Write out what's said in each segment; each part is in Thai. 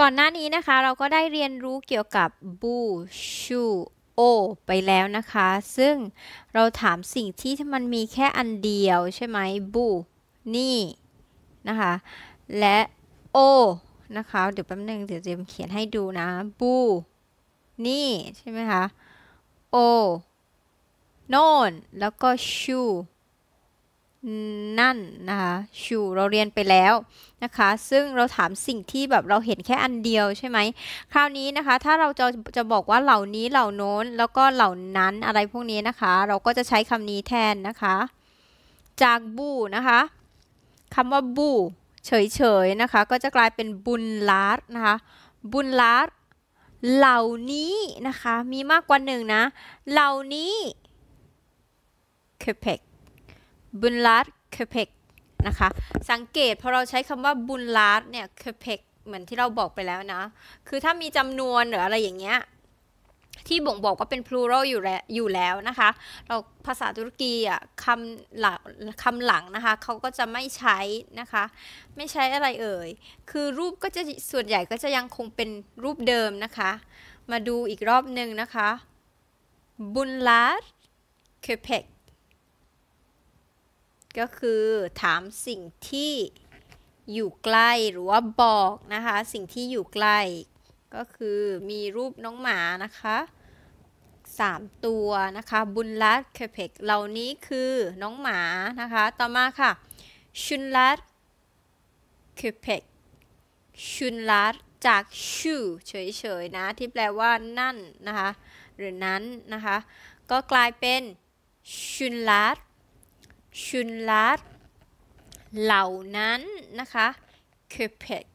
ก่อนหน้านี้นะคะ เราก็ได้เรียนรู้เกี่ยวกับ บู ชู โอ ไปแล้วนะคะ ซึ่งเราถามสิ่งที่มันมีแค่อันเดียวใช่ไหมบูนี่นะคะ และโอนะคะ เดี๋ยวแป๊บนึง เดี๋ยวเจมเขียนให้ดูนะ บูนี่ใช่ไหมคะ โอโนนแล้วก็ชูนั่นนะคะชูเราเรียนไปแล้วนะคะ ซึ่งเราถามสิ่งที่แบบเราเห็นแค่อันเดียวใช่ไหม คราวนี้นะคะ ถ้าเราจะจะบอกว่าเหล่านี้เหล่าโน้นแล้วก็เหล่านั้นอะไรพวกนี้นะคะ เราก็จะใช้คำนี้แทนนะคะ จากบูนะคะคำว่าบูเฉยๆนะคะ ก็จะกลายเป็นบุญลาร์นะคะ บุญลาร์เหล่านี้นะคะ มีมากกว่าหนึ่งนะ เหล่านี้คเพกบุนลาดเคเพกนะคะสังเกตพอเราใช้คำว่าบุนลาดเนี่ยเคเพกเหมือนที่เราบอกไปแล้วนะ คือถ้ามีจำนวนหรืออะไรอย่างเงี้ยที่บ่งบอกว่าเป็น plural อยู่แล้วอยู่แล้วนะคะ เราภาษาตุรกีอ่ะคำหลังคำหลังนะคะเขาก็จะไม่ใช้นะคะ ไม่ใช้อะไรเอ่ย คือรูปก็จะส่วนใหญ่ก็จะยังคงเป็นรูปเดิมนะคะ มาดูอีกรอบหนึ่งนะคะบุนลาร์เคเพกก็คือถามสิ่งที่อยู่ใกล้หรือว่าบอกนะคะ สิ่งที่อยู่ใกล้ก็คือมีรูปน้องหมานะคะสามตัวนะคะบุญรัตเคเพกเหล่านี้คือน้องหมานะคะ ต่อมาค่ะชุนรัตเคเพกชุนรัตจากชูเฉยๆนะ ที่แปลว่านั่นนะคะ หรือนั้นนะคะก็กลายเป็นชุนรัตชุนลัดเหล่านั้นนะคะคเพ i d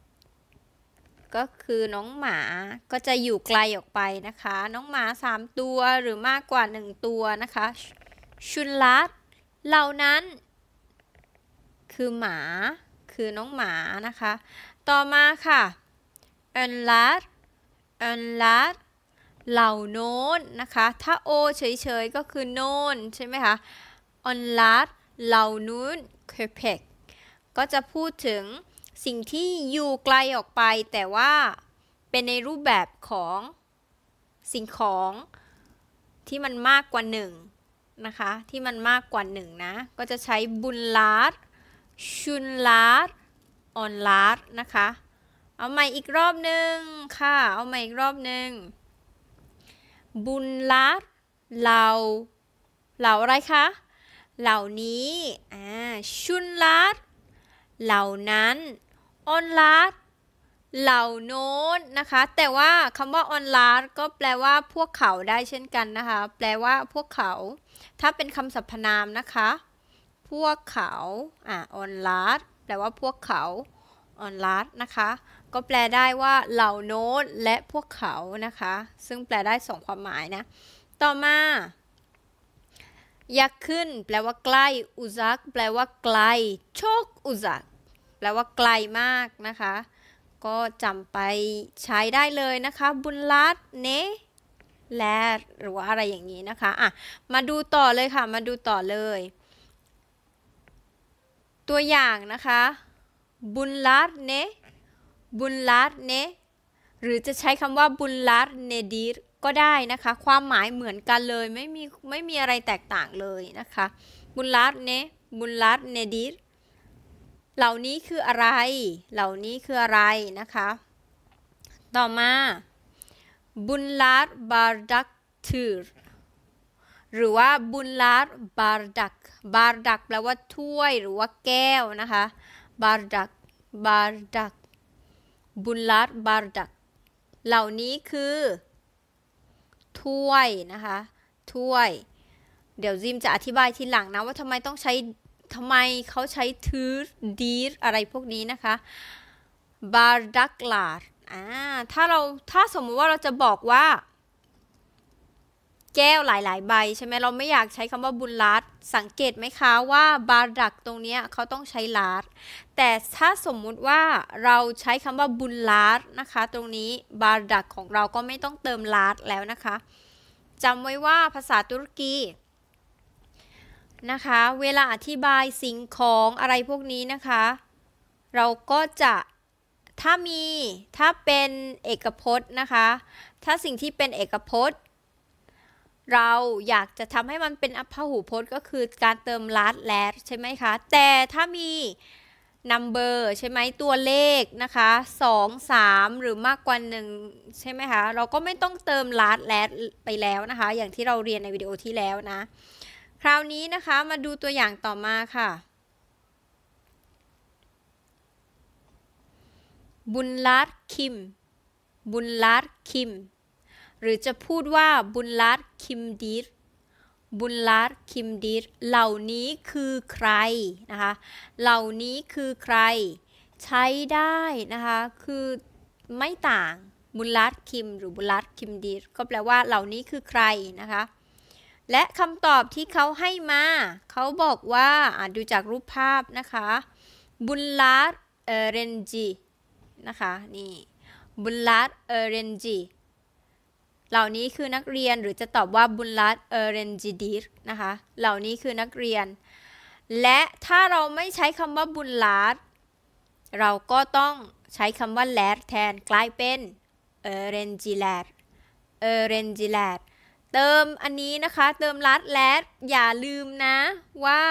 ก็คือน้องหมาก็จะอยู่ไกลออกไปนะคะ น้องหมา 3 ตัวหรือมากกว่า 1 ตัวนะคะชุนลัด เหล่านั้น คือหมา คือน้องหมานะคะ ต่อมาค่ะเอนลัดเอนลัดเหล่าโน้นนะคะถ้าโอเฉยๆก็คือโน้น ใช่ไหมคะอนลัดเหล่านู้นเคเพกก็จะพูดถึงสิ่งที่อยู่ไกลออกไป แต่ว่าเป็นในรูปแบบของ สิ่งของ ที่มันมากกว่าหนึ่งนะคะที่มันมากกว่าหนึ่งนะก็จะใช้บุญลาดชุนลาดออนลาดนะคะ เอาใหม่อีกรอบหนึ่งค่ะ เอาใหม่อีกรอบหนึ่งบุญลาดเหล่าเหล่าอะไรคะเหล่านี้อ่าชุนลัดเหล่านั้นออนลัดเหล่าโน้นนะคะ แต่ว่าคำว่าออนลัดก็แปลว่าพวกเขาได้เช่นกันนะคะ แปลว่าพวกเขา ถ้าเป็นคำสรรพนามนะคะ พวกเขา อ่าออนลัดแปลว่าพวกเขาออนลัดนะคะ ก็แปลได้ว่าเหล่าโน้นและพวกเขานะคะ ซึ่งแปลได้สองความหมายนะ ต่อมายักขึ้นแปลว่าใกล้อุซักแปลว่าไกลโชคอุซักแปลว่าไกลมากนะคะ ก็จำไปใช้ได้เลยนะคะบุญลัดเนและหรือว่าอะไรอย่างนี้นะคะอ่ะมาดูต่อเลยค่ะ มาดูต่อเลย ตัวอย่างนะคะบุญลัดเนบุญลัดเนหรือจะใช้คำว่าบุญลัดเนดีรก็ได้นะคะ ความหมายเหมือนกันเลย ไม่มีไม่มีอะไรแตกต่างเลยนะคะบุญรัดเนบุญรัดเนดิสเหล่านี้คืออะไร เหล่านี้คืออะไรนะคะ ต่อมาบุญลาดบาร์ดักทูร์หรือว่าบุญลาดบาร์ดักบาร์ดักแปลว่าถ้วยหรือว่าแก้วนะคะบาร์ดักบาร์ดักบุญลาดบาร์ดักเหล่านี้คือถ้วยนะคะ ถ้วย เดี๋ยวจิมจะอธิบายทีหลังนะ ว่าทำไมต้องใช้ทำไมเขาใช้ทือ ดีอะไรพวกนี้นะคะบาร์ดักลาดอ่าถ้าเราถ้าสมมติว่าเราจะบอกว่าแก้วหลาย ๆใบใช่ไหมเราไม่อยากใช้คำว่าบุลลัดสังเกตไหมคะว่าบาดักตรงนี้เขาต้องใช้ลา์ดแต่ถ้าสมมุติว่าเราใช้คำว่าบุลลา์ดนะคะตรงนี้บาดักของเราก็ไม่ต้องเติมลา์ดแล้วนะคะจำไว้ว่าภาษาตุรกีนะคะเวลาอธิบายสิ่งของอะไรพวกนี้นะคะ เราก็จะถ้ามีถ้าเป็นเอกพจน์นะคะถ้าสิ่งที่เป็นเอกพจน์เราอยากจะทำให้มันเป็นอพหูพจน์ก็คือการเติม last last ใช่ไหมคะ แต่ถ้ามี number ใช่ไหมตัวเลขนะคะ 2 3 หรือมากกว่า 1 ใช่ไหมคะ เราก็ไม่ต้องเติม last last ไปแล้วนะคะ อย่างที่เราเรียนในวิดีโอที่แล้วนะ คราวนี้นะคะมาดูตัวอย่างต่อมาค่ะ บุญลัดคิมบุญลัดคิมหรือจะพูดว่าบุญลัดคิมดีรบุญลัดคิมดีรเหล่านี้คือใครนะคะเหล่านี้คือใครใช้ได้นะคะคือไม่ต่างบุลลัดคิม หรือบุลลัดคิมดีรก็แปลว่าเหล่านี้คือใครนะคะและคำตอบที่เขาให้มาเขาบอกว่าดูจากรูปภาพนะคะบุลลัดเอรนจีนะคะนี่บุลลัดเรนจีเหล่านี้คือนักเรียนหรือจะตอบว่าบุญรัตเอเรนจิดีรนะคะเหล่านี้คือนักเรียน และถ้าเราไม่ใช้คำว่าบุญรัตเราก็ต้องใช้คำว่าแลดแทนกลายเป็นเอเรนจิแลดเอเรนจิแลดเติมอันนี้นะคะเติมรัดแลดอย่าลืมนะว่า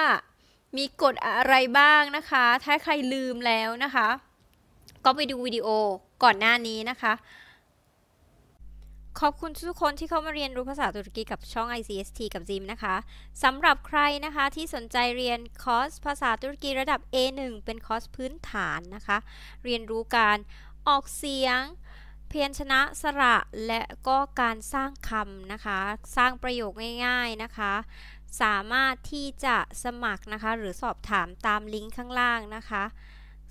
มีกฎอะไรบ้างนะคะ ถ้าใครลืมแล้วนะคะ ก็ไปดูวิดีโอก่อนหน้านี้นะคะขอบคุณทุกคนที่เข้ามาเรียนรู้ภาษาตุรกีกับช่อง ICST กับจิมนะคะสำหรับใครนะคะที่สนใจเรียนคอร์สภาษาตุรกีระดับ A1 เป็นคอร์สพื้นฐานนะคะเรียนรู้การออกเสียงเพียนชนะสระ และก็การสร้างคำนะคะสร้างประโยคง่าย ๆนะคะ สามารถที่จะสมัครนะคะหรือสอบถามตามลิงก์ข้างล่างนะคะ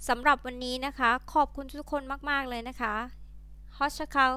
สำหรับวันนี้นะคะ ขอบคุณทุกคนมากๆเลยนะคะฮอชคา